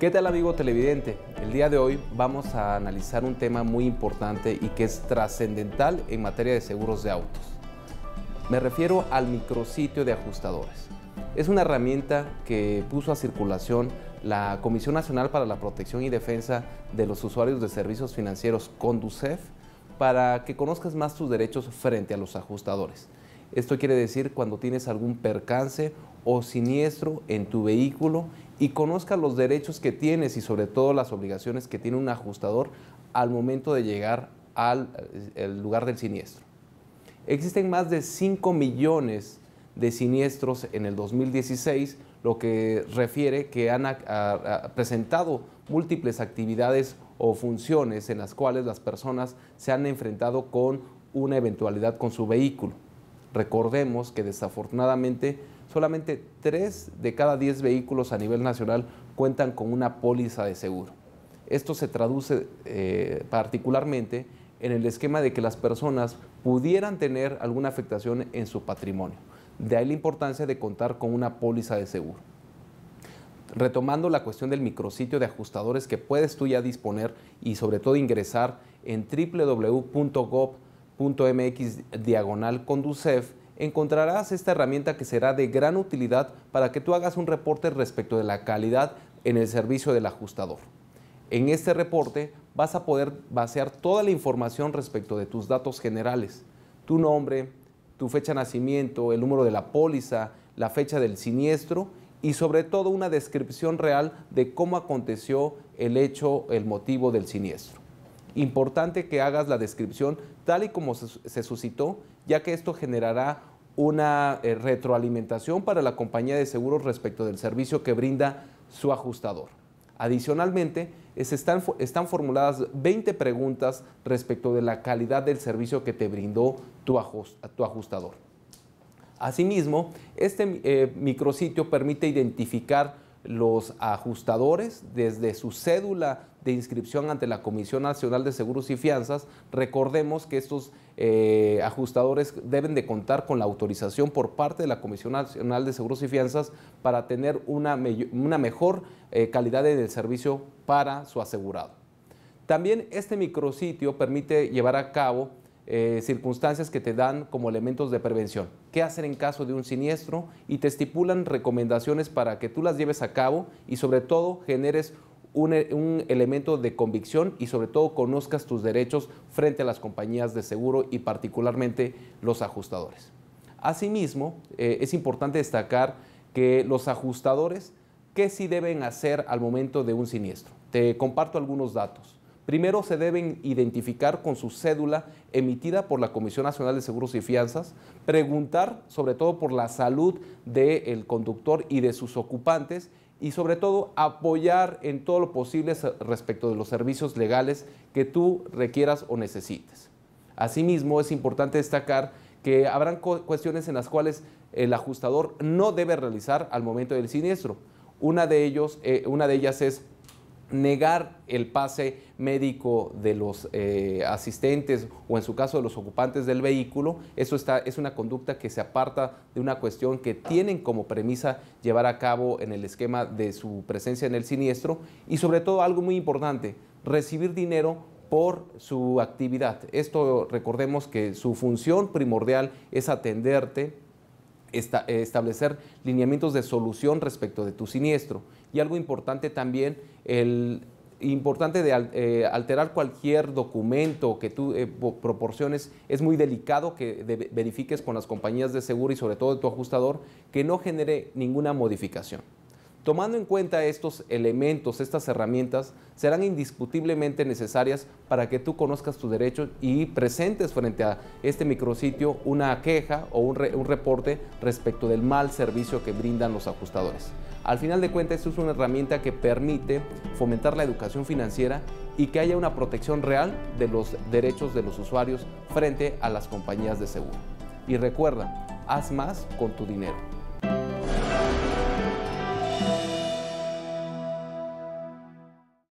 ¿Qué tal amigo televidente? El día de hoy vamos a analizar un tema muy importante y que es trascendental en materia de seguros de autos. Me refiero al micrositio de ajustadores. Es una herramienta que puso a circulación la Comisión Nacional para la Protección y Defensa de los Usuarios de Servicios Financieros, CONDUCEF, para que conozcas más tus derechos frente a los ajustadores. Esto quiere decir cuando tienes algún percance o siniestro en tu vehículo y conozca los derechos que tienes y sobre todo las obligaciones que tiene un ajustador al momento de llegar al lugar del siniestro. Existen más de 5 millones de siniestros en el 2016, lo que refiere que han presentado múltiples actividades o funciones en las cuales las personas se han enfrentado con una eventualidad con su vehículo. Recordemos que desafortunadamente solamente 3 de cada 10 vehículos a nivel nacional cuentan con una póliza de seguro. Esto se traduce eh, particularmente en el esquema de que las personas pudieran tener alguna afectación en su patrimonio. De ahí la importancia de contar con una póliza de seguro. Retomando la cuestión del micrositio de ajustadores que puedes tú ya disponer y sobre todo ingresar en www.gov .mx diagonal Conducef encontrarás esta herramienta que será de gran utilidad para que tú hagas un reporte respecto de la calidad en el servicio del ajustador. En este reporte vas a poder basear toda la información respecto de tus datos generales, tu nombre, tu fecha de nacimiento, el número de la póliza, la fecha del siniestro y sobre todo una descripción real de cómo aconteció el hecho, el motivo del siniestro importante que hagas la descripción tal y como se, suscitó, ya que esto generará una eh, retroalimentación para la compañía de seguros respecto del servicio que brinda su ajustador. Adicionalmente, están, formuladas 20 preguntas respecto de la calidad del servicio que te brindó tu, ajustador. Asimismo, este eh, micrositio permite identificar los ajustadores desde su cédula de inscripción ante la Comisión Nacional de Seguros y Fianzas. Recordemos que estos eh, ajustadores deben de contar con la autorización por parte de la Comisión Nacional de Seguros y Fianzas para tener una, mejor eh, calidad del servicio para su asegurado. También este micrositio permite llevar a cabo eh, circunstancias que te dan como elementos de prevención qué hacer en caso de un siniestro y te estipulan recomendaciones para que tú las lleves a cabo y sobre todo generes un, eh, elemento de convicción y sobre todo conozcas tus derechos frente a las compañías de seguro y particularmente los ajustadores. Asimismo, eh, es importante destacar que los ajustadores, ¿qué sí deben hacer al momento de un siniestro? Te comparto algunos datos. Primero se deben identificar con su cédula emitida por la Comisión Nacional de Seguros y Fianzas, preguntar sobre todo por la salud del conductor y de sus ocupantes y sobre todo apoyar en todo lo posible respecto de los servicios legales que tú requieras o necesites. Asimismo, es importante destacar que habrán cuestiones en las cuales el ajustador no debe realizar al momento del siniestro. Una de, ellos, eh, una de ellas es negar el pase médico de los eh, asistentes o en su caso de los ocupantes del vehículo, eso es una conducta que se aparta de una cuestión que tienen como premisa llevar a cabo en el esquema de su presencia en el siniestro y sobre todo algo muy importante, recibir dinero por su actividad. Esto recordemos que su función primordial es atenderte, establecer lineamientos de solución respecto de tu siniestro y algo importante también, el importante de eh, alterar cualquier documento que tú eh, proporciones es muy delicado que verifiques con las compañías de seguro y sobre todo de tu ajustador que no genere ninguna modificación. Tomando en cuenta estos elementos, estas herramientas, serán indiscutiblemente necesarias para que tú conozcas tus derechos y presentes frente a este micrositio una queja o un, reporte respecto del mal servicio que brindan los ajustadores. Al final de cuentas, es una herramienta que permite fomentar la educación financiera y que haya una protección real de los derechos de los usuarios frente a las compañías de seguro. Y recuerda, haz más con tu dinero.